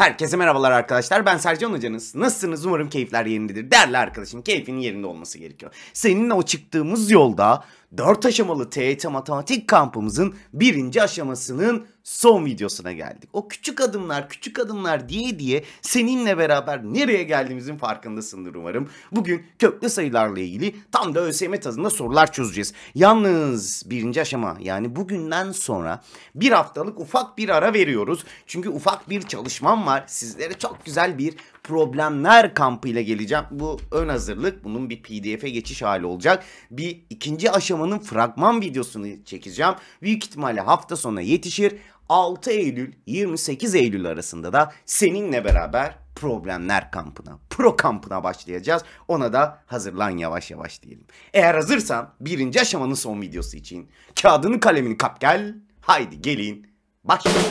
Herkese merhabalar arkadaşlar. Ben Sercan Hocanız. Nasılsınız? Umarım keyifler yerindedir. Değerli arkadaşım keyfinin yerinde olması gerekiyor. Seninle o çıktığımız yolda 4 aşamalı TYT matematik kampımızın birinci aşamasının son videosuna geldik. O küçük adımlar küçük adımlar diye diye seninle beraber nereye geldiğimizin farkındasındır umarım. Bugün köklü sayılarla ilgili tam da ÖSYM tadında sorular çözeceğiz. Yalnız birinci aşama yani bugünden sonra bir haftalık ufak bir ara veriyoruz. Çünkü ufak bir çalışmam var. Sizlere çok güzel bir problemler kampıyla geleceğim. Bu ön hazırlık. Bunun bir pdf'e geçiş hali olacak. Bir ikinci aşamanın fragman videosunu çekeceğim. Büyük ihtimalle hafta sona yetişir. 6 Eylül 28 Eylül arasında da seninle beraber problemler kampına, pro kampına başlayacağız. Ona da hazırlan yavaş yavaş diyelim. Eğer hazırsan birinci aşamanın son videosu için kağıdını kalemini kap gel. Haydi gelin başlayalım.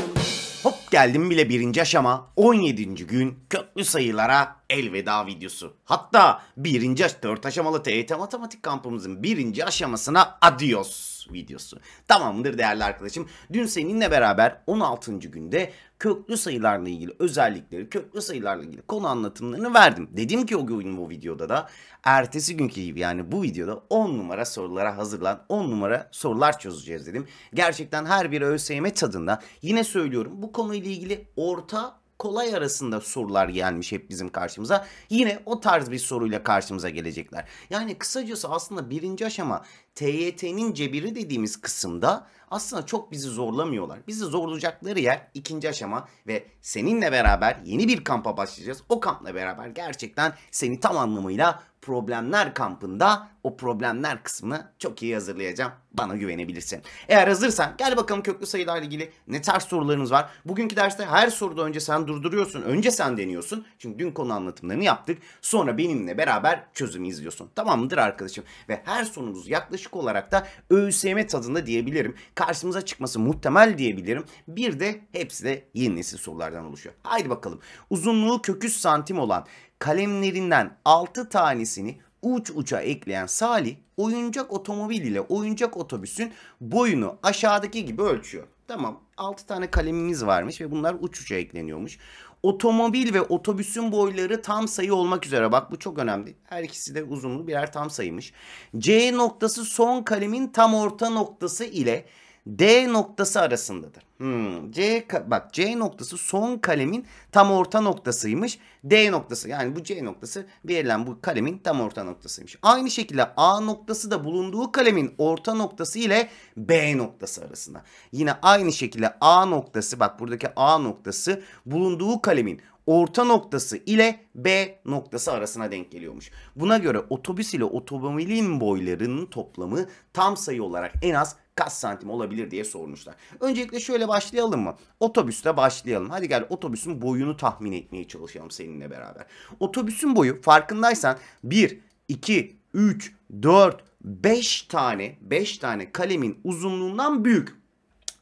Geldim bile birinci aşama 17. gün köklü sayılara elveda videosu. Hatta birinci, dört aşamalı TYT e matematik kampımızın birinci aşamasına adios videosu. Tamamdır değerli arkadaşım. Dün seninle beraber 16. günde köklü sayılarla ilgili özellikleri, köklü sayılarla ilgili konu anlatımlarını verdim. Dedim ki o gün bu videoda da ertesi günkü gibi yani bu videoda 10 numara sorulara hazırlan, 10 numara sorular çözeceğiz dedim. Gerçekten her biri ÖSYM tadında. Yine söylüyorum bu konuyla ilgili orta kolay arasında sorular gelmiş hep bizim karşımıza. Yine o tarz bir soruyla karşımıza gelecekler. Yani kısacası aslında birinci aşama TYT'nin cebiri dediğimiz kısımda aslında çok bizi zorlamıyorlar. Bizi zorlayacakları yer ikinci aşama ve seninle beraber yeni bir kampa başlayacağız. O kampla beraber gerçekten seni tam anlamıyla problemler kampında o problemler kısmını çok iyi hazırlayacağım. Bana güvenebilirsin. Eğer hazırsan gel bakalım köklü sayılarla ilgili ne ters sorularınız var. Bugünkü derste her soruda önce sen durduruyorsun. Önce sen deniyorsun. Çünkü dün konu anlatımlarını yaptık. Sonra benimle beraber çözümü izliyorsun. Tamam mıdır arkadaşım? Ve her sorunuz yaklaşık olarak da ÖSYM tadında diyebilirim. Karşımıza çıkması muhtemel diyebilirim. Bir de hepsi de yeni nesil sorulardan oluşuyor. Haydi bakalım. Uzunluğu köküs santim olan kalemlerinden 6 tanesini uç uça ekleyen Salih oyuncak otomobil ile oyuncak otobüsün boyunu aşağıdaki gibi ölçüyor. Tamam 6 tane kalemimiz varmış ve bunlar uç uça ekleniyormuş. Otomobil ve otobüsün boyları tam sayı olmak üzere bak bu çok önemli. Her ikisi de uzunluğu birer tam sayıymış. C noktası son kalemin tam orta noktası ile D noktası arasındadır. Hmm, C bak C noktası son kalemin tam orta noktasıymış. D noktası yani bu C noktası verilen bu kalemin tam orta noktasıymış. Aynı şekilde A noktası da bulunduğu kalemin orta noktası ile B noktası arasında. Yine aynı şekilde A noktası bak buradaki A noktası bulunduğu kalemin orta noktası ile B noktası arasına denk geliyormuş. Buna göre otobüs ile otomobilin boylarının toplamı tam sayı olarak en az kaç santim olabilir diye sormuşlar. Öncelikle şöyle başlayalım mı? Otobüste başlayalım. Hadi gel otobüsün boyunu tahmin etmeye çalışalım seninle beraber. Otobüsün boyu farkındaysan 1, 2, 3, 4, 5 tane 5 tane kalemin uzunluğundan büyük.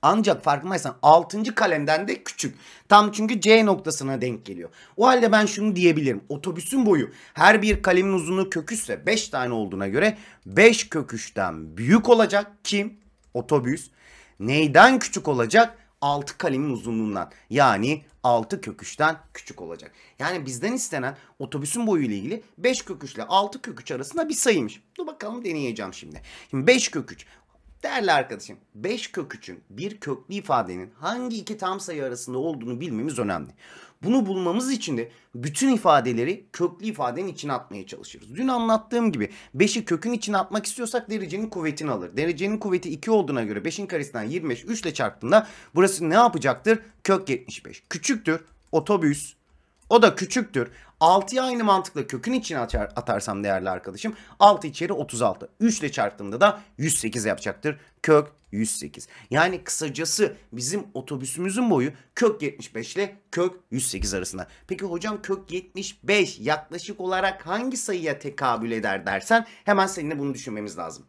Ancak farkındaysan 6. kalemden de küçük. Tam çünkü C noktasına denk geliyor. O halde ben şunu diyebilirim. Otobüsün boyu her bir kalemin uzunluğu köküçse 5 tane olduğuna göre 5 köküşten büyük olacak. Kim? otobüs neyden küçük olacak? 6 kalemin uzunluğundan yani 6 köküçten küçük olacak. Yani bizden istenen otobüsün boyu ile ilgili 5 köküçle 6 köküç arasında bir sayıymış. Dur bakalım deneyeceğim şimdi. Şimdi 5 köküç. Değerli arkadaşım 5 köküçün bir köklü ifadenin hangi iki tam sayı arasında olduğunu bilmemiz önemli. Bunu bulmamız için de bütün ifadeleri köklü ifadenin içine atmaya çalışırız. Dün anlattığım gibi 5'i kökün içine atmak istiyorsak derecenin kuvvetini alır. Derecenin kuvveti 2 olduğuna göre 5'in karesinden 25 3 ile çarptığında burası ne yapacaktır? Kök 75. Küçüktür otobüs. O da küçüktür. 6'ya aynı mantıkla kökün içine atar, atarsam değerli arkadaşım 6 içeri 36. 3 ile çarptığımda da 108 yapacaktır. Kök 108. Yani kısacası bizim otobüsümüzün boyu kök 75 ile kök 108 arasında. Peki hocam kök 75 yaklaşık olarak hangi sayıya tekabül eder dersen hemen seninle bunu düşünmemiz lazım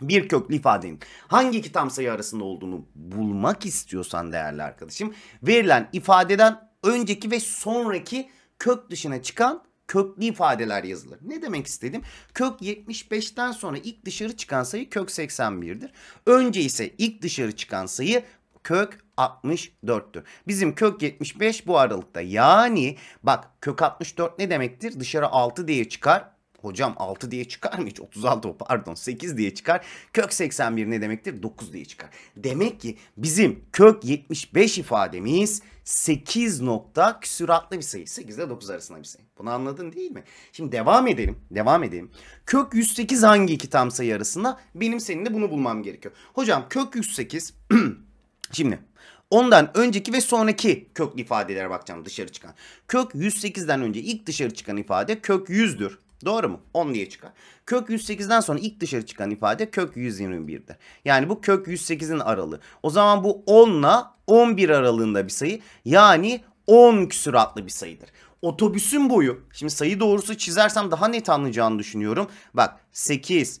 bir köklü ifadenin hangi iki tam sayı arasında olduğunu bulmak istiyorsan değerli arkadaşım verilen ifadeden önceki ve sonraki kök dışına çıkan köklü ifadeler yazılır. Ne demek istedim? Kök 75'ten sonra ilk dışarı çıkan sayı kök 81'dir. Önce ise ilk dışarı çıkan sayı kök 64'tür. Bizim kök 75 bu aralıkta. Yani bak kök 64 ne demektir? Dışarı 6 diye çıkar hocam 6 diye çıkar mı hiç? 36 pardon 8 diye çıkar. Kök 81 ne demektir? 9 diye çıkar. Demek ki bizim kök 75 ifademiz 8 nokta küsuratlı bir sayı. 8 ile 9 arasında bir sayı. Bunu anladın değil mi? Şimdi devam edelim. Devam edelim. Kök 108 hangi iki tam sayı arasında? Benim senin de bunu bulmam gerekiyor. Hocam kök 108 şimdi Ondan önceki ve sonraki köklü ifadelere bakacağım dışarı çıkan. Kök 108'den önce ilk dışarı çıkan ifade kök 100'dür. Doğru mu? 10 diye çıkar. Kök 108'den sonra ilk dışarı çıkan ifade kök 121'dir. Yani bu kök 108'in aralığı. O zaman bu 10 ile 11 aralığında bir sayı. Yani 10 küsuratlı bir sayıdır. Otobüsün boyu. Şimdi sayı doğrusu çizersem daha net anlayacağını düşünüyorum. Bak 8,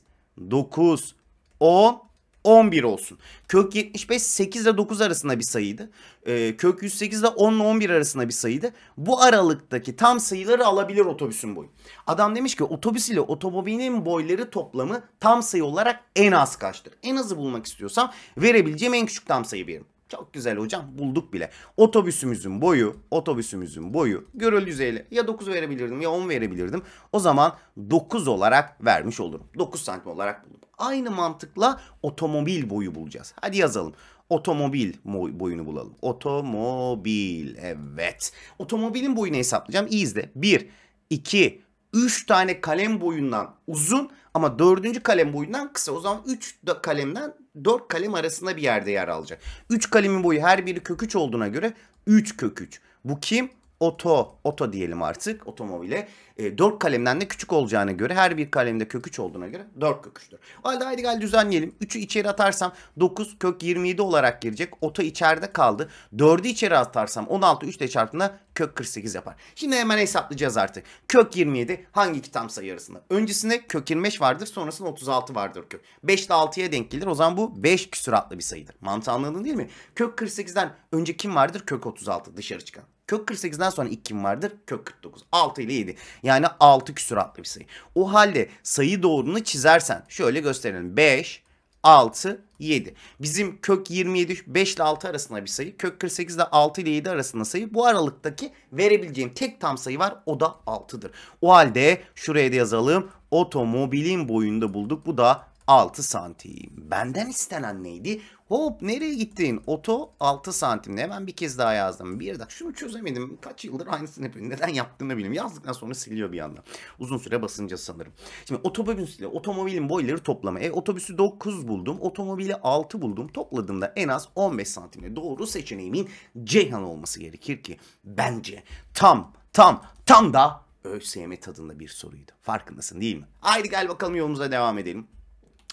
9, 10, 11 olsun. Kök 75 8 ile 9 arasında bir sayıydı. E, kök 108 ile 10 ile 11 arasında bir sayıydı. Bu aralıktaki tam sayıları alabilir otobüsün boyu. Adam demiş ki otobüs ile otomobilin boyları toplamı tam sayı olarak en az kaçtır? En azı bulmak istiyorsam verebileceğim en küçük tam sayı verim. Çok güzel hocam bulduk bile. Otobüsümüzün boyu, otobüsümüzün boyu gönül yüzeyli. Ya 9 verebilirdim ya 10 verebilirdim. O zaman 9 olarak vermiş olurum. 9 santim olarak buldum. Aynı mantıkla otomobil boyu bulacağız. Hadi yazalım. Otomobil boyunu bulalım. Otomobil. Evet. Otomobilin boyunu hesaplayacağım. İyi izle. 1, 2, 3 tane kalem boyundan uzun ama dördüncü kalem boyundan kısa. O zaman üç kalemden dört kalem arasında bir yerde yer alacak. üç kalemin boyu her biri köküç olduğuna göre üç köküç. Bu kim? oto, oto diyelim artık otomobile. E, 4 kalemden de küçük olacağına göre her bir kalemde kök 3 olduğuna göre 4 kök 3'tür. O halde haydi gel düzenleyelim. 3'ü içeri atarsam 9 kök 27 olarak girecek. Oto içeride kaldı. 4'ü içeri atarsam 16 3 ile çarptığında kök 48 yapar. Şimdi hemen hesaplayacağız artık. Kök 27 hangi iki tam sayı arasında? Öncesinde kök 25 vardır sonrasında 36 vardır kök. 5 ile 6'ya denk gelir o zaman bu 5 küsuratlı bir sayıdır. Mantığı anladın değil mi? Kök 48'den önce kim vardır? Kök 36 dışarı çıkan. Kök 48'den sonra 2 kim vardır? Kök 49. 6 ile 7. Yani 6 küsuratlı bir sayı. O halde sayı doğrunu çizersen şöyle gösterelim. 5, 6, 7. Bizim kök 27 5 ile 6 arasında bir sayı. Kök 48 de 6 ile 7 arasında sayı. Bu aralıktaki verebileceğim tek tam sayı var. O da 6'dır. O halde şuraya da yazalım. Otomobilin boyunda bulduk. Bu da 6 santim. Benden istenen neydi? Hop nereye gittin? Oto 6 santim. Hemen bir kez daha yazdım. Bir dakika şunu çözemedim. Kaç yıldır aynısını yapıyorum. Neden yaptığını bilmiyorum. Yazdıktan sonra siliyor bir anda. Uzun süre basınca sanırım. Şimdi otobüsle otomobilin boyları toplama. E otobüsü 9 buldum. Otomobili 6 buldum. Topladığımda en az 15 santimle doğru seçeneğimin Ceyhan olması gerekir ki. Bence tam tam tam da ÖSYM tadında bir soruydu. Farkındasın değil mi? Haydi gel bakalım yolumuza devam edelim.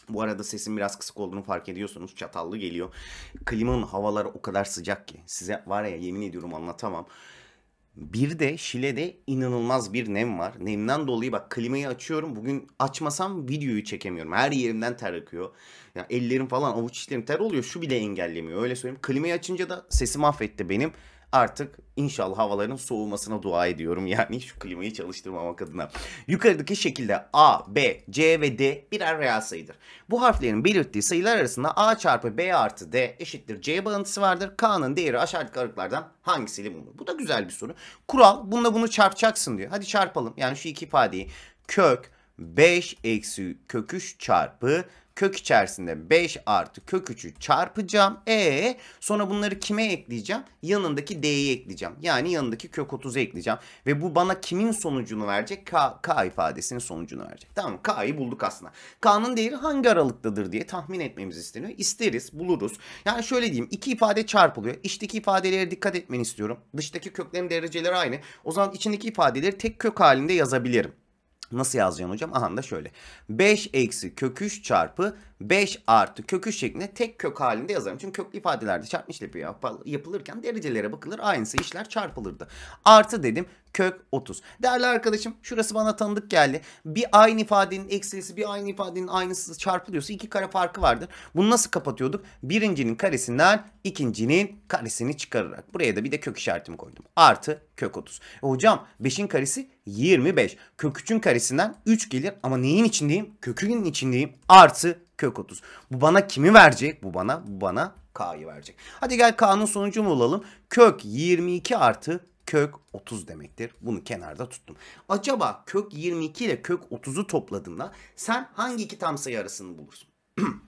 Bu arada sesin biraz kısık olduğunu fark ediyorsunuz. Çatallı geliyor. Klimanın havaları o kadar sıcak ki. Size var ya yemin ediyorum anlatamam. Bir de Şile'de inanılmaz bir nem var. Nemden dolayı bak klimayı açıyorum. Bugün açmasam videoyu çekemiyorum. Her yerimden ter akıyor. Ya ellerim falan avuç içlerim ter oluyor. Şu bile engellemiyor. Öyle söyleyeyim. Klimayı açınca da sesi mahvetti benim artık inşallah havaların soğumasına dua ediyorum. Yani şu klimayı çalıştırmamak adına. Yukarıdaki şekilde A, B, C ve D birer reel sayıdır. Bu harflerin belirttiği sayılar arasında A çarpı B artı D eşittir C bağıntısı vardır. K'nın değeri aşağıdaki aralıklardan hangisiyle bulunur? Bu da güzel bir soru. Kural bununla bunu çarpacaksın diyor. Hadi çarpalım. Yani şu iki ifadeyi kök 5 eksi köküş çarpı kök içerisinde 5 artı kök 3'ü çarpacağım. E sonra bunları kime ekleyeceğim? Yanındaki d'yi ekleyeceğim. Yani yanındaki kök 30'u ekleyeceğim. Ve bu bana kimin sonucunu verecek? K, K ifadesinin sonucunu verecek. Tamam K'yı bulduk aslında. K'nın değeri hangi aralıktadır diye tahmin etmemiz isteniyor. İsteriz, buluruz. Yani şöyle diyeyim. iki ifade çarpılıyor. İçteki ifadelere dikkat etmeni istiyorum. Dıştaki köklerin dereceleri aynı. O zaman içindeki ifadeleri tek kök halinde yazabilirim. Nasıl yazacağım hocam? Aha da şöyle. 5 eksi köküş çarpı 5 artı kökü şeklinde tek kök halinde yazarım. Çünkü köklü ifadelerde çarpma işlemi yapılırken derecelere bakılır. Aynısı işler çarpılırdı. Artı dedim kök 30. Değerli arkadaşım şurası bana tanıdık geldi. Bir aynı ifadenin eksilisi bir aynı ifadenin aynısı çarpılıyorsa iki kare farkı vardır. Bunu nasıl kapatıyorduk? Birincinin karesinden ikincinin karesini çıkararak. Buraya da bir de kök işaretimi koydum. Artı kök 30. E hocam 5'in karesi 25. Kök 3'ün karesinden 3 gelir ama neyin içindeyim? Kökünün içindeyim. Artı kök 30. Bu bana kimi verecek? Bu bana, bu bana K'yı verecek. Hadi gel K'nın sonucunu bulalım. Kök 22 artı kök 30 demektir. Bunu kenarda tuttum. Acaba kök 22 ile kök 30'u topladığında sen hangi iki tam sayı arasını bulursun?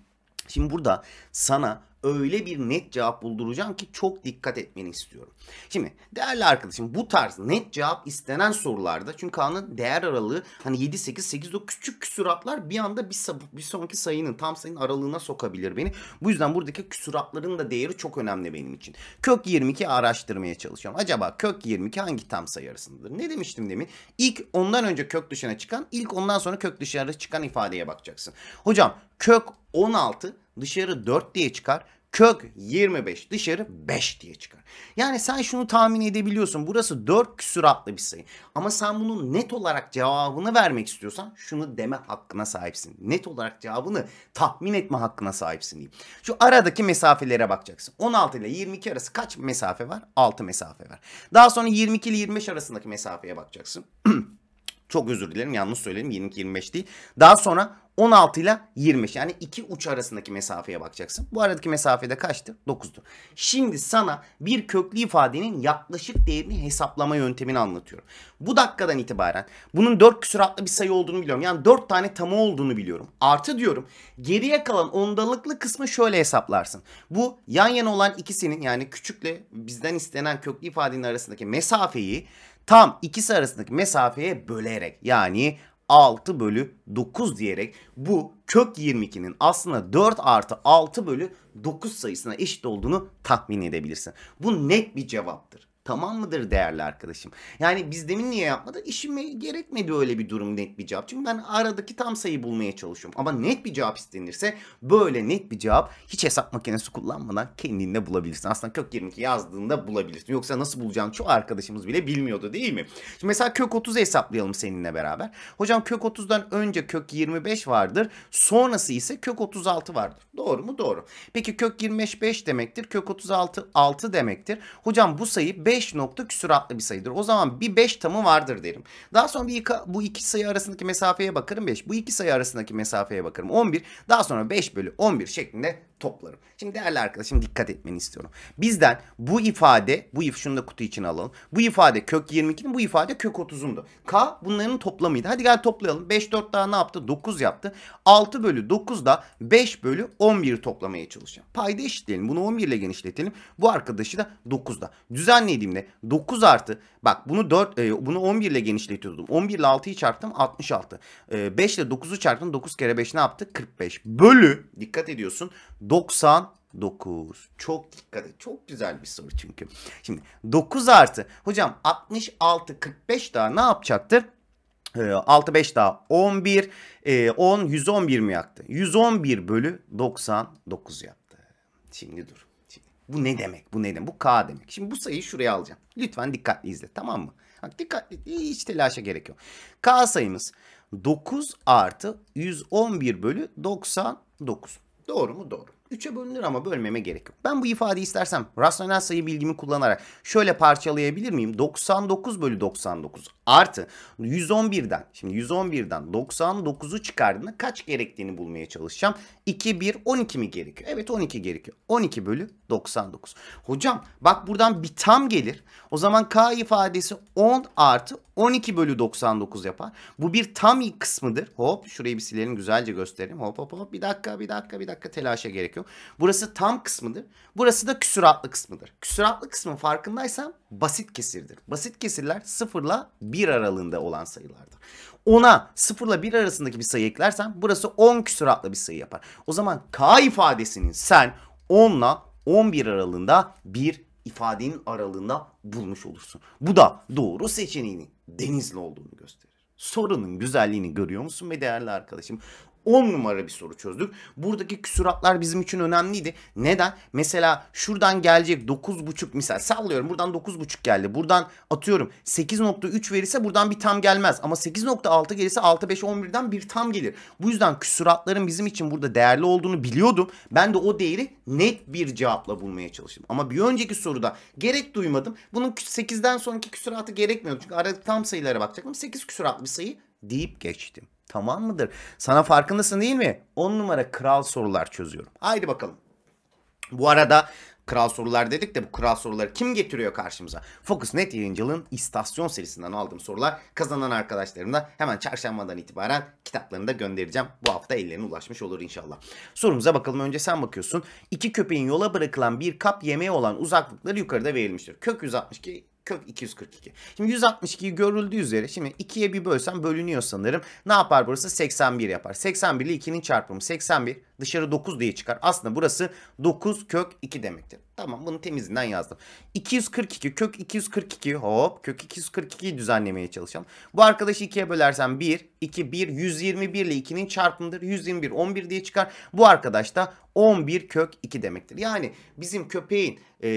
Şimdi burada sana öyle bir net cevap bulduracağım ki çok dikkat etmeni istiyorum. Şimdi değerli arkadaşım bu tarz net cevap istenen sorularda çünkü kanun değer aralığı hani 7, 8, 8, 9 küçük küsuratlar bir anda bir, bir sonraki sayının tam sayının aralığına sokabilir beni. Bu yüzden buradaki küsuratların da değeri çok önemli benim için. Kök 22 araştırmaya çalışıyorum. Acaba kök 22 hangi tam sayı arasındadır? Ne demiştim demin? İlk ondan önce kök dışına çıkan ilk ondan sonra kök dışarı çıkan ifadeye bakacaksın. Hocam kök 16 dışarı 4 diye çıkar kök 25 dışarı 5 diye çıkar. Yani sen şunu tahmin edebiliyorsun. Burası 4 küsuratlı bir sayı. Ama sen bunun net olarak cevabını vermek istiyorsan şunu deme hakkına sahipsin. Net olarak cevabını tahmin etme hakkına sahipsin diyeyim. Şu aradaki mesafelere bakacaksın. 16 ile 22 arası kaç mesafe var? 6 mesafe var. Daha sonra 22 ile 25 arasındaki mesafeye bakacaksın. Çok özür dilerim yanlış söyledim 22 25 değil. Daha sonra 16 ile 25 yani iki uç arasındaki mesafeye bakacaksın. Bu aradaki mesafede kaçtı? 9'du. Şimdi sana bir köklü ifadenin yaklaşık değerini hesaplama yöntemini anlatıyorum. Bu dakikadan itibaren bunun 4 küsuratlı bir sayı olduğunu biliyorum. Yani 4 tane tamı olduğunu biliyorum. Artı diyorum geriye kalan ondalıklı kısmı şöyle hesaplarsın. Bu yan yana olan ikisinin yani küçükle bizden istenen köklü ifadenin arasındaki mesafeyi tam ikisi arasındaki mesafeye bölerek yani 6 bölü 9 diyerek bu kök 22'nin aslında 4 artı 6 bölü 9 sayısına eşit olduğunu tahmin edebilirsin. Bu net bir cevaptır. Tamam mıdır değerli arkadaşım? Yani biz demin niye yapmadık? İşime gerekmedi öyle bir durum net bir cevap. Çünkü ben aradaki tam sayı bulmaya çalışıyorum. Ama net bir cevap istenirse böyle net bir cevap hiç hesap makinesi kullanmadan kendinde bulabilirsin. Aslında kök 22 yazdığında bulabilirsin. Yoksa nasıl bulacağını çoğu arkadaşımız bile bilmiyordu değil mi? Şimdi mesela kök 30'u hesaplayalım seninle beraber. Hocam kök 30'dan önce kök 25 vardır. Sonrası ise kök 36 vardır. Doğru mu? Doğru. Peki kök 25 5 demektir. Kök 36 6 demektir. Hocam bu sayı 5 5 nokta küsuratlı bir sayıdır. O zaman bir 5 tamı vardır derim. Daha sonra bir bu iki sayı arasındaki mesafeye bakarım 5. Bu iki sayı arasındaki mesafeye bakarım 11. Daha sonra 5 bölü 11 şeklinde toplarım. Şimdi değerli arkadaşım dikkat etmeni istiyorum. Bizden bu ifade, bu if şunu da kutu için alalım. Bu ifade kök 22'nin, bu ifade kök 30'undu. K bunların toplamıydı. Hadi gel toplayalım. 5 4 daha ne yaptı? 9 yaptı. 6 bölü 9 da 5 bölü 11 toplamaya çalışacağım. Payda eşitleyelim. Bunu 11 ile genişletelim. Bu arkadaşı da 9'da. Düzenlediğimde 9 artı Bak bunu 4 e, bunu 11 ile genişletiyordum. 11 ile 6'yı çarptım 66. E, 5 ile 9'u çarptım 9 kere 5 ne yaptı? 45. Bölü dikkat ediyorsun 99. Çok dikkat et. Çok güzel bir soru çünkü. Şimdi 9 artı hocam 66 45 daha ne yapacaktır? 6 e, 5 daha 11 10 111 mi yaptı? 111 bölü 99 yaptı. Şimdi dur. Bu ne demek? Bu ne demek? Bu K demek. Şimdi bu sayıyı şuraya alacağım. Lütfen dikkatli izle tamam mı? Bak dikkatli hiç telaşa gerek yok. K sayımız 9 artı 111 bölü 99. Doğru mu? Doğru. 3'e bölünür ama bölmeme gerek yok. Ben bu ifadeyi istersem rasyonel sayı bilgimi kullanarak şöyle parçalayabilir miyim? 99 bölü 99 artı 111'den şimdi 111'den 99'u çıkardığında kaç gerektiğini bulmaya çalışacağım. 2, 1, 12 mi gerekiyor? Evet 12 gerekiyor. 12 bölü 99. Hocam bak buradan bir tam gelir. O zaman k ifadesi 10 artı 12 bölü 99 yapar. Bu bir tam kısmıdır. Hop şurayı bir silelim güzelce gösterelim. Hop hop hop bir dakika bir dakika bir dakika telaşa gerek yok. Burası tam kısmıdır. Burası da küsuratlı kısmıdır. Küsuratlı kısmın farkındaysam basit kesirdir. Basit kesirler 0 ile 1 aralığında olan sayılardır. 10'a 0 ile 1 arasındaki bir sayı eklersen burası 10 küsuratlı bir sayı yapar. O zaman k ifadesinin sen 10 ile 11 aralığında bir ifadenin aralığında bulmuş olursun. Bu da doğru seçeneğinin denizli olduğunu gösterir. Sorunun güzelliğini görüyor musun be değerli arkadaşım? 10 numara bir soru çözdük. Buradaki küsuratlar bizim için önemliydi. Neden? Mesela şuradan gelecek 9.5 misal sallıyorum. Buradan 9.5 geldi. Buradan atıyorum 8.3 verirse buradan bir tam gelmez. Ama 8.6 gelirse 6,5,11'den bir tam gelir. Bu yüzden küsuratların bizim için burada değerli olduğunu biliyordum. Ben de o değeri net bir cevapla bulmaya çalıştım. Ama bir önceki soruda gerek duymadım. Bunun 8'den sonraki küsuratı gerekmiyordu. Çünkü arada tam sayılara bakacaktım. 8 küsuratlı bir sayı deyip geçtim. Tamam mıdır? Sana farkındasın değil mi? 10 numara kral sorular çözüyorum. Haydi bakalım. Bu arada kral sorular dedik de bu kral soruları kim getiriyor karşımıza? net yayıncılığın istasyon serisinden aldığım sorular kazanan arkadaşlarım da hemen çarşambadan itibaren kitaplarını da göndereceğim. Bu hafta ellerine ulaşmış olur inşallah. Sorumuza bakalım önce sen bakıyorsun. İki köpeğin yola bırakılan bir kap yemeği olan uzaklıkları yukarıda verilmiştir. Kök 162 kök 242. Şimdi 162'yi görüldüğü üzere şimdi 2'ye bir bölsem bölünüyor sanırım. Ne yapar burası? 81 yapar. 81 ile 2'nin çarpımı 81 dışarı 9 diye çıkar. Aslında burası 9 kök 2 demektir. Tamam bunu temizinden yazdım. 242 kök 242 hop kök 242'yi düzenlemeye çalışalım. Bu arkadaşı ikiye bölersen 1 2 1 121 ile 2'nin çarpımıdır. 121 11 diye çıkar. Bu arkadaş da 11 kök 2 demektir. Yani bizim köpeğin e,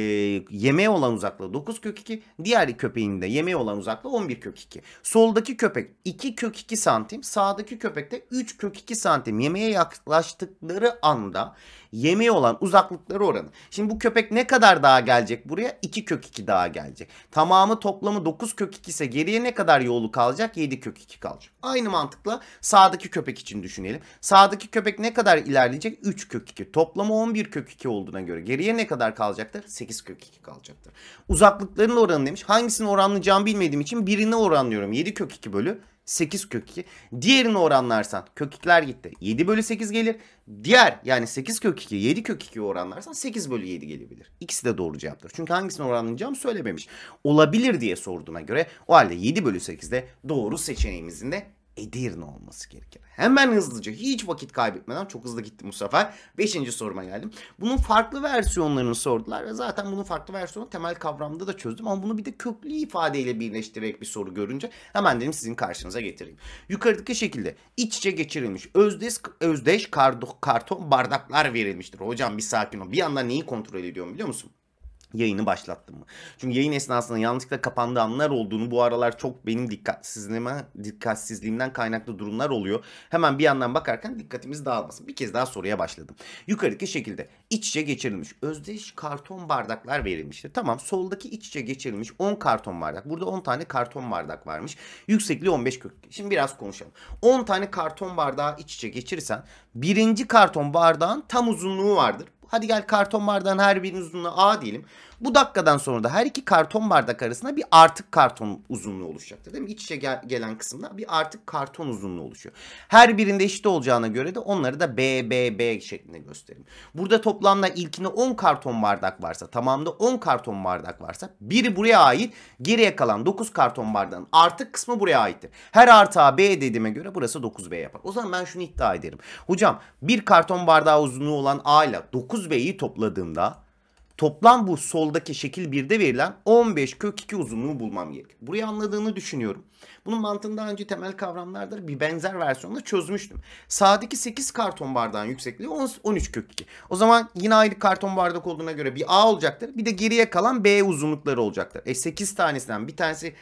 yemeğe olan uzaklığı 9 kök 2. Diğer köpeğin de yemeğe olan uzaklığı 11 kök 2. Soldaki köpek 2 kök 2 santim. Sağdaki köpek de 3 kök 2 santim. Yemeğe yaklaştıkları anda Yemeği olan uzaklıkları oranı. Şimdi bu köpek ne kadar daha gelecek buraya? 2 kök 2 daha gelecek. Tamamı toplamı 9 kök 2 ise geriye ne kadar yolu kalacak? 7 kök 2 kalacak. Aynı mantıkla sağdaki köpek için düşünelim. Sağdaki köpek ne kadar ilerleyecek? 3 kök 2. Toplamı 11 kök 2 olduğuna göre geriye ne kadar kalacaktır? 8 kök 2 kalacaktır. Uzaklıkların oranı demiş. Hangisini oranlayacağımı bilmediğim için birine oranlıyorum. 7 kök 2 bölü 8 kök 2. Diğerini oranlarsan kökikler gitti. 7 bölü 8 gelir. Diğer yani 8 kök 2 7 kök 2'yi oranlarsan 8 bölü 7 gelebilir. İkisi de doğru cevaptır. Çünkü hangisini oranlayacağım söylememiş. Olabilir diye sorduğuna göre o halde 7 bölü 8 de doğru seçeneğimizin de Edirne olması gerekir. Hemen hızlıca hiç vakit kaybetmeden çok hızlı gittim bu sefer. Beşinci soruma geldim. Bunun farklı versiyonlarını sordular. Zaten bunun farklı versiyonu temel kavramda da çözdüm. Ama bunu bir de köklü ifadeyle birleştirerek bir soru görünce hemen dedim sizin karşınıza getireyim. Yukarıdaki şekilde iç içe geçirilmiş özdeş, özdeş karton bardaklar verilmiştir. Hocam bir sakin ol. Bir yandan neyi kontrol ediyorum biliyor musun? yayını başlattım mı? Çünkü yayın esnasında yanlışlıkla kapandığı anlar olduğunu bu aralar çok benim dikkatsizliğime, dikkatsizliğimden kaynaklı durumlar oluyor. Hemen bir yandan bakarken dikkatimiz dağılmasın. Bir kez daha soruya başladım. Yukarıdaki şekilde iç içe geçirilmiş özdeş karton bardaklar verilmişti. Tamam soldaki iç içe geçirilmiş 10 karton bardak. Burada 10 tane karton bardak varmış. Yüksekliği 15 kök. Şimdi biraz konuşalım. 10 tane karton bardağı iç içe geçirirsen birinci karton bardağın tam uzunluğu vardır. Hadi gel karton bardağın her birinin uzunluğu A diyelim. Bu dakikadan sonra da her iki karton bardak arasında bir artık karton uzunluğu oluşacaktır. Değil mi? İç içe gel gelen kısımda bir artık karton uzunluğu oluşuyor. Her birinde eşit olacağına göre de onları da BBB şeklinde gösterelim. Burada toplamda ilkine 10 karton bardak varsa tamamda 10 karton bardak varsa biri buraya ait geriye kalan 9 karton bardağın artık kısmı buraya aittir. Her artığa B dediğime göre burası 9B yapar. O zaman ben şunu iddia ederim. Hocam bir karton bardağı uzunluğu olan A ile 9B'yi topladığımda toplam bu soldaki şekil 1'de verilen 15 kök 2 uzunluğu bulmam gerek. Burayı anladığını düşünüyorum. Bunun mantığını daha önce temel kavramlarda bir benzer versiyonda çözmüştüm. Sağdaki 8 karton bardağın yüksekliği 13 kök 2. O zaman yine aynı karton bardak olduğuna göre bir A olacaktır. Bir de geriye kalan B uzunlukları olacaktır. E 8 tanesinden bir tanesi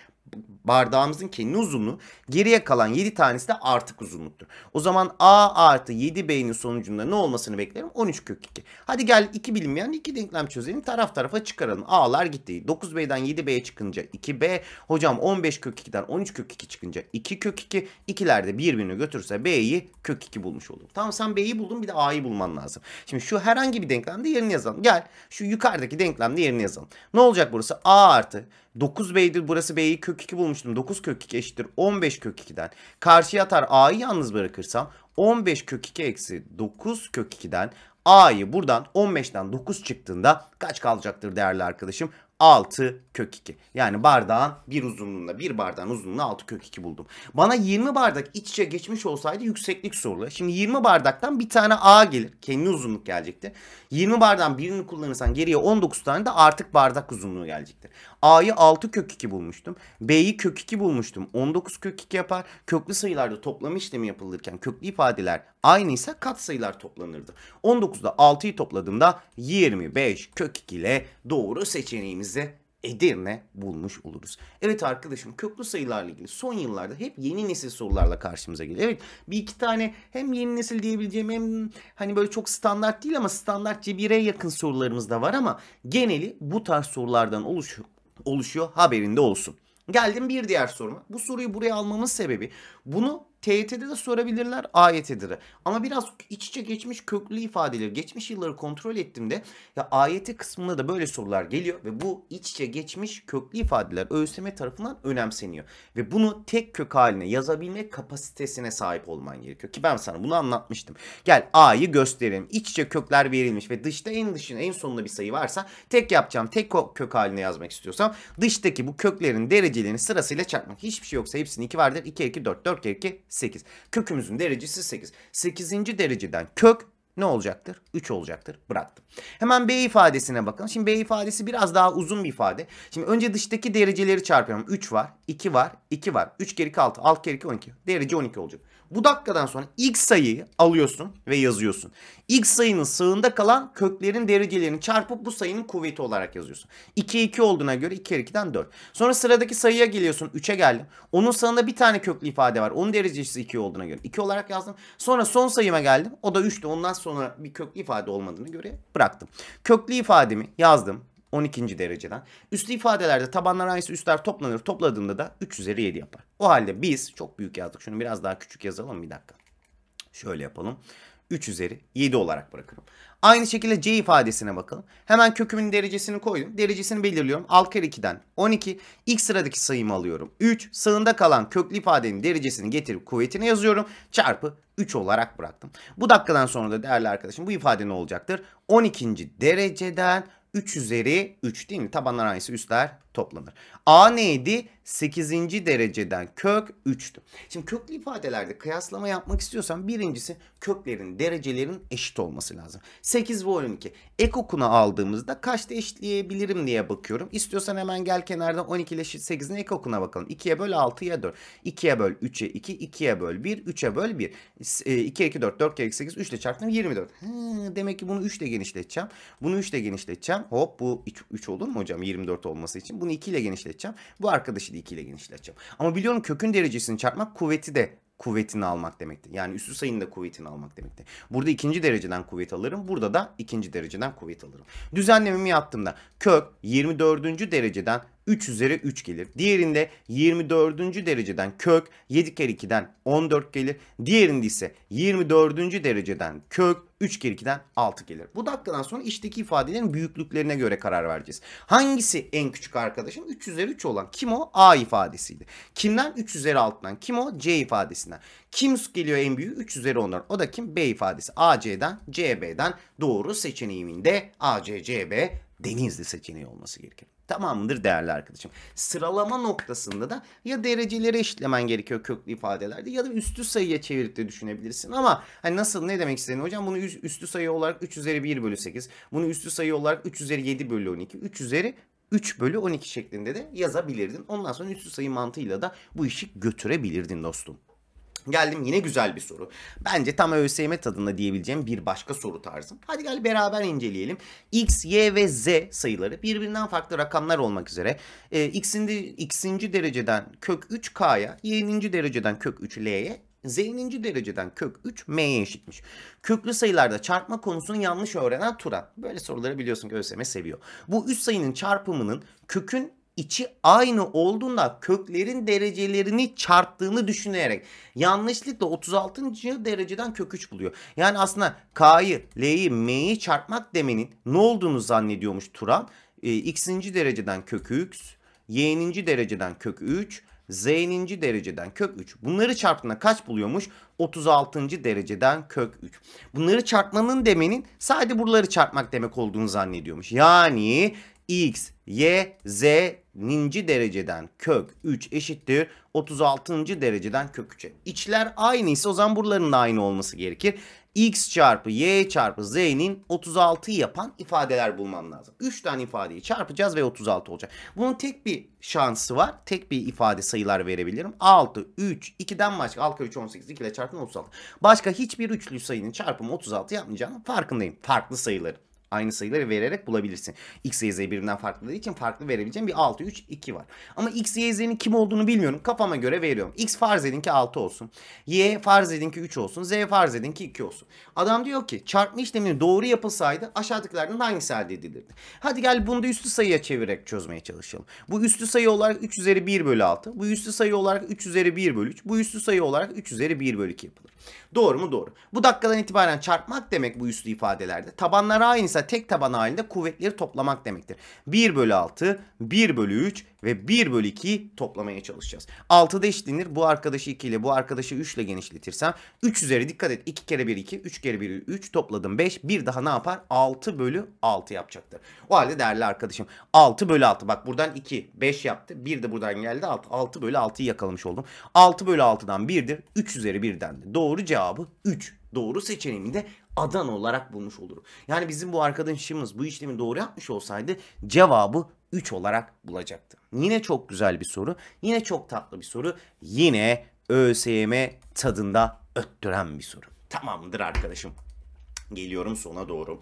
bardağımızın kendi uzunluğu geriye kalan 7 tanesi de artık uzunluktur. O zaman A artı 7 B'nin sonucunda ne olmasını beklerim? 13 kök 2. Hadi gel 2 bilinmeyen 2 denklem çözelim. Taraf tarafa çıkaralım. A'lar gitti. 9 B'den 7 B'ye çıkınca 2 B. Hocam 15 kök 2'den 13 kök 2 çıkınca 2 kök 2. İkiler de birbirini götürse B'yi kök 2 bulmuş olur. Tamam sen B'yi buldun bir de A'yı bulman lazım. Şimdi şu herhangi bir denklemde yerini yazalım. Gel şu yukarıdaki denklemde yerini yazalım. Ne olacak burası? A artı 9 B'dir burası B'yi kök 2 bulmuş bulmuştum. 9 kök 2 eşittir 15 kök 2'den. Karşıya atar a'yı yalnız bırakırsam 15 kök 2 eksi 9 kök 2'den A'yı buradan 15'ten 9 çıktığında kaç kalacaktır değerli arkadaşım? 6 kök 2. Yani bardağın bir uzunluğunda bir bardağın uzunluğunda 6 kök 2 buldum. Bana 20 bardak iç içe geçmiş olsaydı yükseklik soruluyor Şimdi 20 bardaktan bir tane A gelir. Kendi uzunluk gelecekti 20 bardağın birini kullanırsan geriye 19 tane de artık bardak uzunluğu gelecektir. A'yı 6 kök 2 bulmuştum. B'yi kök 2 bulmuştum. 19 kök 2 yapar. Köklü sayılarda toplama işlemi yapılırken köklü ifadeler aynıysa katsayılar toplanırdı. 19'da 6'yı topladığımda 25 kök 2 ile doğru seçeneğimiz kendimize Edirne bulmuş oluruz. Evet arkadaşım köklü sayılarla ilgili son yıllarda hep yeni nesil sorularla karşımıza geliyor. Evet bir iki tane hem yeni nesil diyebileceğim hem hani böyle çok standart değil ama standart cebire yakın sorularımız da var ama geneli bu tarz sorulardan oluşuyor, oluşuyor haberinde olsun. Geldim bir diğer soruma. Bu soruyu buraya almamın sebebi bunu TYT'de de sorabilirler AYT'de de. Ama biraz iç içe geçmiş köklü ifadeler. geçmiş yılları kontrol ettim de ya AYT kısmında da böyle sorular geliyor ve bu iç içe geçmiş köklü ifadeler ÖSYM tarafından önemseniyor. Ve bunu tek kök haline yazabilme kapasitesine sahip olman gerekiyor. Ki ben sana bunu anlatmıştım. Gel A'yı gösterelim. İç içe kökler verilmiş ve dışta en dışına en sonunda bir sayı varsa tek yapacağım tek kök haline yazmak istiyorsam dıştaki bu köklerin derecelerini sırasıyla çarpmak. Hiçbir şey yoksa hepsinin 2 vardır. 2 2 4 4 kere 2 8. Kökümüzün derecesi 8. 8. dereceden kök ne olacaktır? 3 olacaktır. Bıraktım. Hemen B ifadesine bakalım. Şimdi B ifadesi biraz daha uzun bir ifade. Şimdi önce dıştaki dereceleri çarpıyorum. 3 var, 2 var, 2 var. 3 kere 2 6, 6 kere 2 12. Derece 12 olacak. Bu dakikadan sonra x sayıyı alıyorsun ve yazıyorsun. x sayının sığında kalan köklerin derecelerini çarpıp bu sayının kuvveti olarak yazıyorsun. 2 2 olduğuna göre 2 2'den 4. Sonra sıradaki sayıya geliyorsun 3'e geldim. Onun sağında bir tane köklü ifade var. Onun derecesi 2 olduğuna göre 2 olarak yazdım. Sonra son sayıma geldim. O da 3'tü. Ondan sonra bir köklü ifade olmadığına göre bıraktım. Köklü ifademi yazdım. 12. dereceden. Üstü ifadelerde tabanlar aynısı üstler toplanır. Topladığında da 3 üzeri 7 yapar. O halde biz çok büyük yazdık. Şunu biraz daha küçük yazalım bir dakika. Şöyle yapalım. 3 üzeri 7 olarak bırakırım. Aynı şekilde C ifadesine bakalım. Hemen kökümün derecesini koydum. Derecesini belirliyorum. 6 kere 2'den 12. İlk sıradaki sayımı alıyorum. 3. Sağında kalan köklü ifadenin derecesini getirip kuvvetini yazıyorum. Çarpı 3 olarak bıraktım. Bu dakikadan sonra da değerli arkadaşım bu ifade ne olacaktır? 12. dereceden 3 üzeri 3 değil mi? Tabanlar aynısı üstler toplanır. A neydi? 8. dereceden kök 3'tü. Şimdi köklü ifadelerde kıyaslama yapmak istiyorsan birincisi köklerin derecelerin eşit olması lazım. 8 ve 12. Ekokuna aldığımızda kaçta eşitleyebilirim diye bakıyorum. İstiyorsan hemen gel kenardan 12 ile 8'in ekokuna bakalım. 2'ye böl 6'ya 4. 2'ye böl 3'e 2. 2'ye böl 1. 3'e böl 1. 2 2 4. 4 kere 8. 3 ile çarptım 24. Hı, demek ki bunu 3 ile genişleteceğim. Bunu 3 ile genişleteceğim. Hop bu 3 olur mu hocam 24 olması için? Bunu bunu 2 ile genişleteceğim. Bu arkadaşı da 2 ile genişleteceğim. Ama biliyorum kökün derecesini çarpmak kuvveti de kuvvetini almak demekti. Yani üssü sayının da kuvvetini almak demekti. Burada ikinci dereceden kuvvet alırım. Burada da ikinci dereceden kuvvet alırım. Düzenlememi yaptığımda kök 24. dereceden 3 üzeri 3 gelir. Diğerinde 24. dereceden kök 7 kere 2'den 14 gelir. Diğerinde ise 24. dereceden kök 3 kere 2'den 6 gelir. Bu dakikadan sonra içteki ifadelerin büyüklüklerine göre karar vereceğiz. Hangisi en küçük arkadaşım? 3 üzeri 3 olan kim o? A ifadesiydi. Kimden? 3 üzeri 6'dan. Kim o? C ifadesinden. Kim geliyor en büyüğü? 3 üzeri 10'dan. O da kim? B ifadesi. A, C'den, C, B'den doğru A, C, C, B Denizli seçeneği olması gerekir tamamdır değerli arkadaşım. Sıralama noktasında da ya dereceleri eşitlemen gerekiyor köklü ifadelerde ya da üstü sayıya çevirip de düşünebilirsin. Ama hani nasıl ne demek istediğini hocam bunu üstü sayı olarak 3 üzeri 1 bölü 8. Bunu üstü sayı olarak 3 üzeri 7 bölü 12. 3 üzeri 3 bölü 12 şeklinde de yazabilirdin. Ondan sonra üstü sayı mantığıyla da bu işi götürebilirdin dostum. Geldim yine güzel bir soru. Bence tam ÖSYM tadında diyebileceğim bir başka soru tarzı. Hadi gel beraber inceleyelim. X, Y ve Z sayıları birbirinden farklı rakamlar olmak üzere e, ee, X'in de, X'inci dereceden kök 3 K'ya, Y'ninci dereceden kök 3 L'ye Z'ninci dereceden kök 3 m'ye eşitmiş. Köklü sayılarda çarpma konusunu yanlış öğrenen Turan. Böyle soruları biliyorsun ki ÖSYM seviyor. Bu üç sayının çarpımının kökün içi aynı olduğunda köklerin derecelerini çarptığını düşünerek yanlışlıkla 36. dereceden kök 3 buluyor. Yani aslında K'yı, L'yi, M'yi çarpmak demenin ne olduğunu zannediyormuş Turan. E, x'inci dereceden kök x, y'ninci dereceden kök 3, z'ninci dereceden kök 3. Bunları çarptığında kaç buluyormuş? 36. dereceden kök 3. Bunları çarpmanın demenin sadece buraları çarpmak demek olduğunu zannediyormuş. Yani x, y, z ninci dereceden kök 3 eşittir 36. dereceden kök 3'e. İçler aynı ise o zaman buraların da aynı olması gerekir. x çarpı y çarpı z'nin 36'yı yapan ifadeler bulmam lazım. 3 tane ifadeyi çarpacağız ve 36 olacak. Bunun tek bir şansı var. Tek bir ifade sayılar verebilirim. 6, 3, 2'den başka 6, 3, 18, 2 ile çarpın 36. Başka hiçbir üçlü sayının çarpımı 36 yapmayacağım. farkındayım. Farklı sayıların aynı sayıları vererek bulabilirsin. X, Y, Z birbirinden farklı olduğu için farklı verebileceğim bir 6, 3, 2 var. Ama X, Y, Z'nin kim olduğunu bilmiyorum. Kafama göre veriyorum. X farz edin ki 6 olsun. Y farz edin ki 3 olsun. Z farz edin ki 2 olsun. Adam diyor ki çarpma işlemini doğru yapılsaydı aşağıdakilerden hangisi elde edilirdi? Hadi gel bunu da üstü sayıya çevirerek çözmeye çalışalım. Bu üstü sayı olarak 3 üzeri 1 bölü 6. Bu üstü sayı olarak 3 üzeri 1 bölü 3. Bu üstü sayı olarak 3 üzeri 1 bölü 2 yapılır. Doğru mu? Doğru. Bu dakikadan itibaren çarpmak demek bu üstü ifadelerde. Tabanlar aynıysa tek taban halinde kuvvetleri toplamak demektir. 1 bölü 6, 1 bölü 3 ve 1 bölü 2 toplamaya çalışacağız. 6'da eşitlenir. Bu arkadaşı 2 ile bu arkadaşı 3 ile genişletirsem 3 üzeri dikkat et 2 kere 1 2, 3 kere 1 3 topladım 5. Bir daha ne yapar? 6 bölü 6 yapacaktır. O halde değerli arkadaşım 6 bölü 6 bak buradan 2 5 yaptı. 1 de buradan geldi 6. 6 bölü 6'yı yakalamış oldum. 6 bölü 6'dan 1'dir. 3 üzeri 1'dendi. Doğru cevabı 3. Doğru seçeneğimi de adan olarak bulmuş olurum. Yani bizim bu arkadaşımız bu işlemi doğru yapmış olsaydı cevabı 3 olarak bulacaktı. Yine çok güzel bir soru. Yine çok tatlı bir soru. Yine ÖSYM tadında öttüren bir soru. Tamamdır arkadaşım. Geliyorum sona doğru.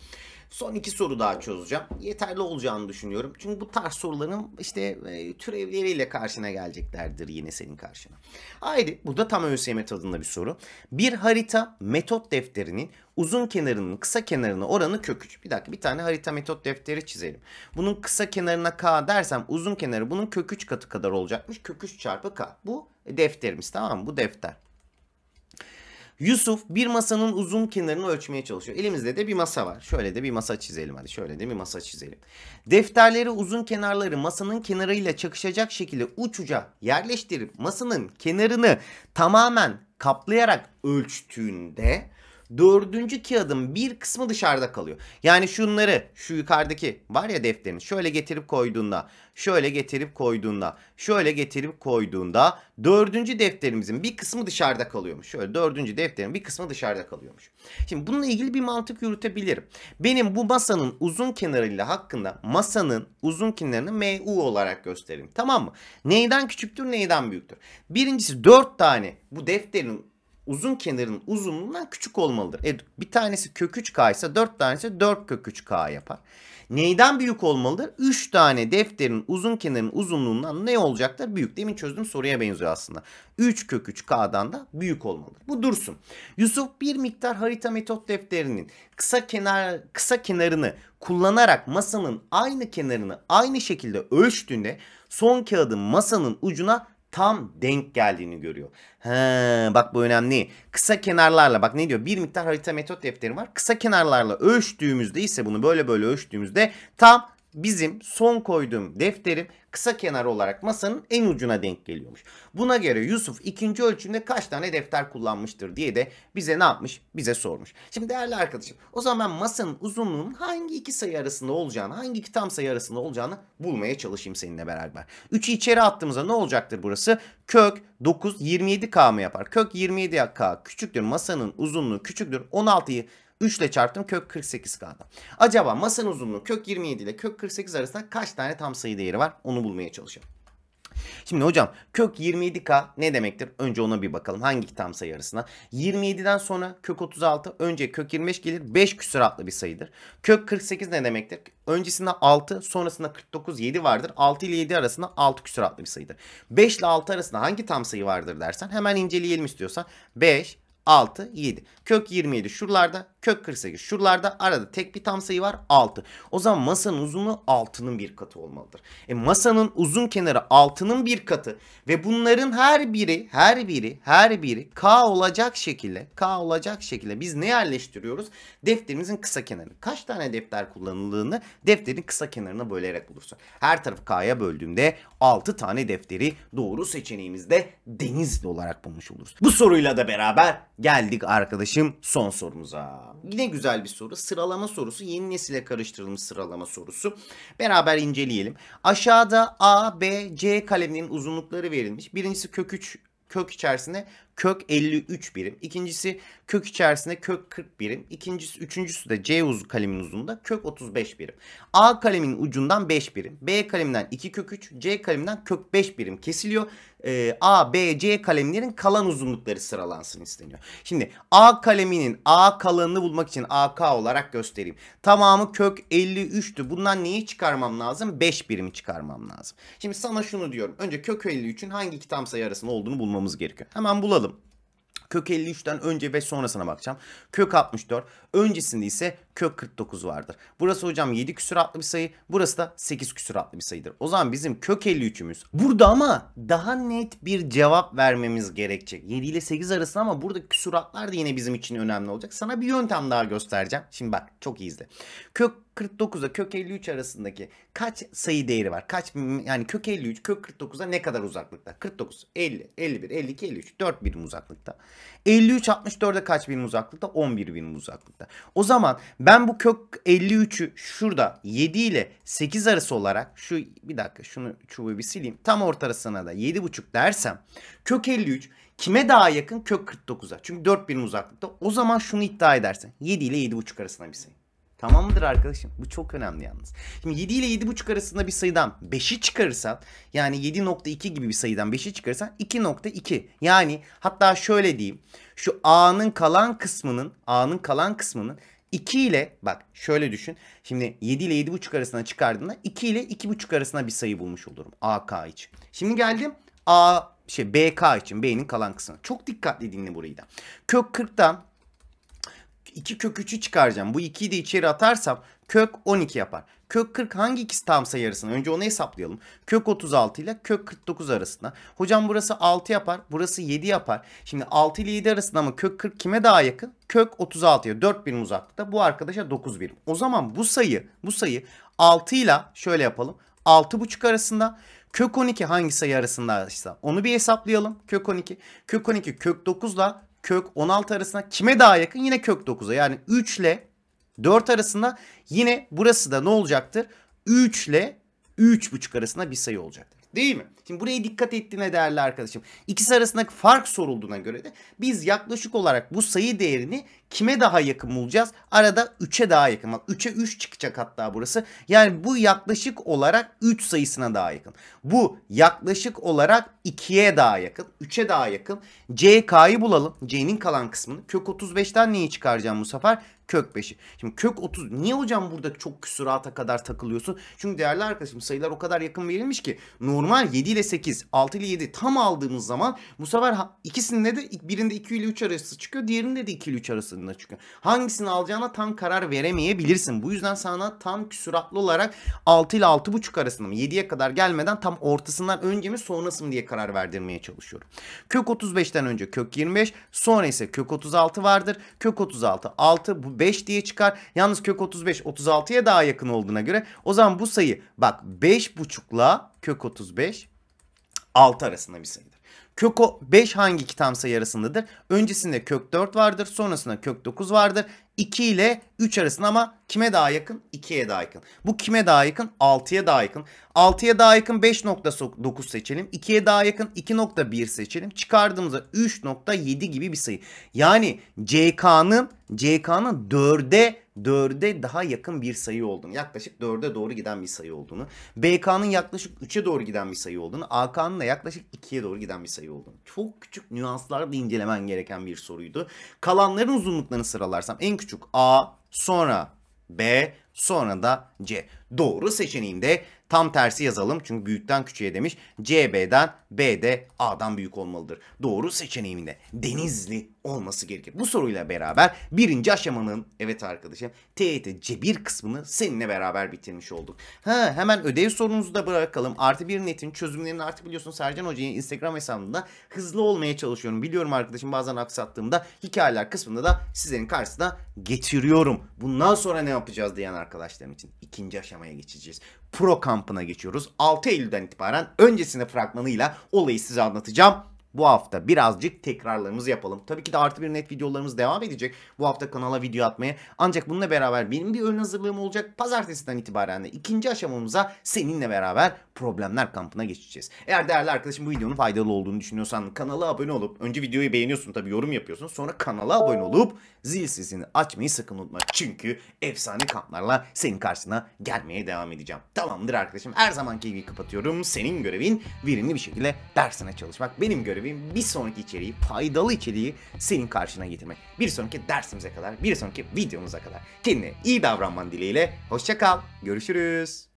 Son iki soru daha çözeceğim. Yeterli olacağını düşünüyorum. Çünkü bu tarz soruların işte e, türevleriyle karşına geleceklerdir yine senin karşına. Haydi bu da tam ÖSYM tadında bir soru. Bir harita metot defterinin uzun kenarının kısa kenarına oranı kök 3. Bir dakika bir tane harita metot defteri çizelim. Bunun kısa kenarına k dersem uzun kenarı bunun kök 3 katı kadar olacakmış. Kök 3 çarpı k. Bu defterimiz tamam mı? Bu defter. Yusuf bir masanın uzun kenarını ölçmeye çalışıyor. Elimizde de bir masa var. Şöyle de bir masa çizelim hadi. Şöyle de bir masa çizelim. Defterleri uzun kenarları masanın kenarıyla çakışacak şekilde uçuca yerleştirip masanın kenarını tamamen kaplayarak ölçtüğünde dördüncü kağıdın bir kısmı dışarıda kalıyor. Yani şunları şu yukarıdaki var ya defterin şöyle getirip koyduğunda şöyle getirip koyduğunda şöyle getirip koyduğunda dördüncü defterimizin bir kısmı dışarıda kalıyormuş. Şöyle dördüncü defterin bir kısmı dışarıda kalıyormuş. Şimdi bununla ilgili bir mantık yürütebilirim. Benim bu masanın uzun kenarıyla hakkında masanın uzun kenarını MU olarak göstereyim. Tamam mı? Neyden küçüktür neyden büyüktür? Birincisi dört tane bu defterin uzun kenarın uzunluğundan küçük olmalıdır. E, bir tanesi kök 3K ise 4 tanesi 4 kök 3K yapar. Neyden büyük olmalıdır? 3 tane defterin uzun kenarın uzunluğundan ne olacaktır? Büyük. Demin çözdüğüm soruya benziyor aslında. 3 kök 3K'dan da büyük olmalıdır. Bu dursun. Yusuf bir miktar harita metot defterinin kısa kenar kısa kenarını kullanarak masanın aynı kenarını aynı şekilde ölçtüğünde son kağıdın masanın ucuna tam denk geldiğini görüyor. He, bak bu önemli. Kısa kenarlarla bak ne diyor? Bir miktar harita metot defteri var. Kısa kenarlarla ölçtüğümüzde ise bunu böyle böyle ölçtüğümüzde tam bizim son koyduğum defterim kısa kenar olarak masanın en ucuna denk geliyormuş. Buna göre Yusuf ikinci ölçümde kaç tane defter kullanmıştır diye de bize ne yapmış? Bize sormuş. Şimdi değerli arkadaşım o zaman masanın uzunluğunun hangi iki sayı arasında olacağını, hangi iki tam sayı arasında olacağını bulmaya çalışayım seninle beraber. 3'ü içeri attığımızda ne olacaktır burası? Kök 9 27K mı yapar? Kök 27K küçüktür masanın uzunluğu küçüktür. 16'yı 3 ile çarptım kök 48 kaldı. Acaba masanın uzunluğu kök 27 ile kök 48 arasında kaç tane tam sayı değeri var onu bulmaya çalışalım. Şimdi hocam kök 27k ne demektir? Önce ona bir bakalım. Hangi tam sayı arasına? 27'den sonra kök 36 önce kök 25 gelir. 5 küsuratlı bir sayıdır. Kök 48 ne demektir? Öncesinde 6 sonrasında 49 7 vardır. 6 ile 7 arasında 6 küsuratlı bir sayıdır. 5 ile 6 arasında hangi tam sayı vardır dersen hemen inceleyelim istiyorsan. 5, 6, 7. Kök 27 şuralarda, kök 48 şuralarda. Arada tek bir tam sayı var 6. O zaman masanın uzunluğu 6'nın bir katı olmalıdır. E masanın uzun kenarı 6'nın bir katı ve bunların her biri, her biri, her biri k olacak şekilde, k olacak şekilde biz ne yerleştiriyoruz? Defterimizin kısa kenarını. Kaç tane defter kullanıldığını defterin kısa kenarına bölerek bulursun. Her tarafı k'ya böldüğümde 6 tane defteri doğru seçeneğimizde denizli olarak bulmuş oluruz. Bu soruyla da beraber geldik arkadaşım son sorumuza. Yine güzel bir soru. Sıralama sorusu. Yeni nesile karıştırılmış sıralama sorusu. Beraber inceleyelim. Aşağıda A, B, C kaleminin uzunlukları verilmiş. Birincisi kök 3 kök içerisinde kök 53 birim. İkincisi kök içerisinde kök 40 birim. İkincisi üçüncüsü de C uz kalemin uzunluğunda kök 35 birim. A kalemin ucundan 5 birim. B kaleminden 2 kök 3. C kaleminden kök 5 birim kesiliyor. Ee, A, B, C kalemlerin kalan uzunlukları sıralansın isteniyor. Şimdi A kaleminin A kalanını bulmak için AK olarak göstereyim. Tamamı kök 53'tü. Bundan neyi çıkarmam lazım? 5 birimi çıkarmam lazım. Şimdi sana şunu diyorum. Önce kök 53'ün hangi iki tam sayı arasında olduğunu bulmamız gerekiyor. Hemen bulalım. Kök 53'ten önce ve sonrasına bakacağım. Kök 64. Öncesinde ise kök 49 vardır. Burası hocam 7 atlı bir sayı. Burası da 8 atlı bir sayıdır. O zaman bizim kök 53'ümüz burada ama daha net bir cevap vermemiz gerekecek. 7 ile 8 arasında ama burada atlar da yine bizim için önemli olacak. Sana bir yöntem daha göstereceğim. Şimdi bak çok iyi izle. Kök 49'a kök 53 arasındaki kaç sayı değeri var? Kaç yani kök 53 kök 49'a ne kadar uzaklıkta? 49, 50, 51, 52, 53 4 birim uzaklıkta. 53 64'e kaç birim uzaklıkta? 11 birim uzaklıkta. O zaman ben bu kök 53'ü şurada 7 ile 8 arası olarak şu bir dakika şunu çubuğu bir sileyim. Tam orta arasına da 7,5 dersem kök 53 Kime daha yakın? Kök 49'a. Çünkü 4 birim uzaklıkta. O zaman şunu iddia edersen 7 ile 7,5 arasında bir sayı. Tamam mıdır arkadaşım? Bu çok önemli yalnız. Şimdi 7 ile 7.5 arasında bir sayıdan 5'i çıkarırsan yani 7.2 gibi bir sayıdan 5'i çıkarırsan 2.2. Yani hatta şöyle diyeyim. Şu A'nın kalan kısmının A'nın kalan kısmının 2 ile bak şöyle düşün. Şimdi 7 ile 7.5 arasına çıkardığında 2 ile 2.5 arasına bir sayı bulmuş olurum. AK için. Şimdi geldim A şey BK için B'nin kalan kısmına. Çok dikkatli dinle burayı da. Kök 40'tan 2 kök 3'ü çıkaracağım. Bu 2'yi de içeri atarsam kök 12 yapar. Kök 40 hangi ikisi tam sayı arasında? Önce onu hesaplayalım. Kök 36 ile kök 49 arasında. Hocam burası 6 yapar. Burası 7 yapar. Şimdi 6 ile 7 arasında ama kök 40 kime daha yakın? Kök 36'ya 4 birim uzaklıkta. Bu arkadaşa 9 birim. O zaman bu sayı bu sayı 6 ile şöyle yapalım. 6,5 arasında. Kök 12 hangi sayı arasında arasındaysa onu bir hesaplayalım. Kök 12. Kök 12 kök 9 ile kök 16 arasında kime daha yakın? Yine kök 9'a. Yani 3 ile 4 arasında yine burası da ne olacaktır? 3 ile 3,5 arasında bir sayı olacaktır. Değil mi? Şimdi buraya dikkat ettiğine değerli arkadaşım. İkisi arasındaki fark sorulduğuna göre de biz yaklaşık olarak bu sayı değerini kime daha yakın bulacağız? Arada 3'e daha yakın. Bak 3'e 3 çıkacak hatta burası. Yani bu yaklaşık olarak 3 sayısına daha yakın. Bu yaklaşık olarak 2'ye daha yakın. 3'e daha yakın. CK'yı bulalım. C'nin kalan kısmını. Kök 35'ten neyi çıkaracağım bu sefer? kök 5'i. Şimdi kök 30 niye hocam burada çok küsurata kadar takılıyorsun? Çünkü değerli arkadaşım sayılar o kadar yakın verilmiş ki normal 7 ile 8, 6 ile 7 tam aldığımız zaman bu sefer ikisinde de birinde 2 ile 3 arası çıkıyor. Diğerinde de 2 ile 3 arasında çıkıyor. Hangisini alacağına tam karar veremeyebilirsin. Bu yüzden sana tam küsuratlı olarak 6 ile 6,5 arasında mı 7'ye kadar gelmeden tam ortasından önce mi sonrası mı diye karar verdirmeye çalışıyorum. Kök 35'ten önce kök 25 sonra ise kök 36 vardır. Kök 36 6 bu 5 diye çıkar. Yalnız kök 35 36'ya daha yakın olduğuna göre o zaman bu sayı bak 5,5'la kök 35 6 arasında bir sayıdır. Kök 5 hangi iki tam sayı arasındadır? Öncesinde kök 4 vardır. Sonrasında kök 9 vardır. 2 ile 3 arasında ama kime daha yakın? 2'ye daha yakın. Bu kime daha yakın? 6'ya daha yakın. 6'ya daha yakın 5.9 seçelim. 2'ye daha yakın 2.1 seçelim. Çıkardığımızda 3.7 gibi bir sayı. Yani CK'nın CK'nın 4'e 4'e daha yakın bir sayı olduğunu, yaklaşık 4'e doğru giden bir sayı olduğunu, BK'nın yaklaşık 3'e doğru giden bir sayı olduğunu, AK'nın da yaklaşık 2'ye doğru giden bir sayı olduğunu. Çok küçük nüanslarla incelemen gereken bir soruydu. Kalanların uzunluklarını sıralarsam en küçük A, sonra B, sonra da C. Doğru seçeneğimde tam tersi yazalım. Çünkü büyükten küçüğe demiş. C B'den B de A'dan büyük olmalıdır. Doğru seçeneğimde Denizli olması gerekir? Bu soruyla beraber birinci aşamanın evet arkadaşım TYT e cebir kısmını seninle beraber bitirmiş olduk. Ha hemen ödev sorunuzu da bırakalım. Artı bir netin çözümlerini artık biliyorsun Sercan Hoca'yı Instagram hesabında hızlı olmaya çalışıyorum. Biliyorum arkadaşım bazen aksattığımda hikayeler kısmında da sizlerin karşısına getiriyorum. Bundan sonra ne yapacağız diyen arkadaşlarım için ikinci aşamaya geçeceğiz. Pro kampına geçiyoruz. 6 Eylül'den itibaren öncesinde fragmanıyla olayı size anlatacağım bu hafta birazcık tekrarlarımızı yapalım. Tabii ki de artı bir net videolarımız devam edecek bu hafta kanala video atmaya. Ancak bununla beraber benim bir ön hazırlığım olacak. Pazartesiden itibaren de ikinci aşamamıza seninle beraber problemler kampına geçeceğiz. Eğer değerli arkadaşım bu videonun faydalı olduğunu düşünüyorsan kanala abone olup önce videoyu beğeniyorsun tabii yorum yapıyorsun. Sonra kanala abone olup zil sesini açmayı sakın unutma. Çünkü efsane kamplarla senin karşısına gelmeye devam edeceğim. Tamamdır arkadaşım her zamanki gibi kapatıyorum. Senin görevin verimli bir şekilde dersine çalışmak. Benim görevim görevim bir sonraki içeriği, faydalı içeriği senin karşına getirmek. Bir sonraki dersimize kadar, bir sonraki videomuza kadar. Kendine iyi davranman dileğiyle. hoşçakal Görüşürüz.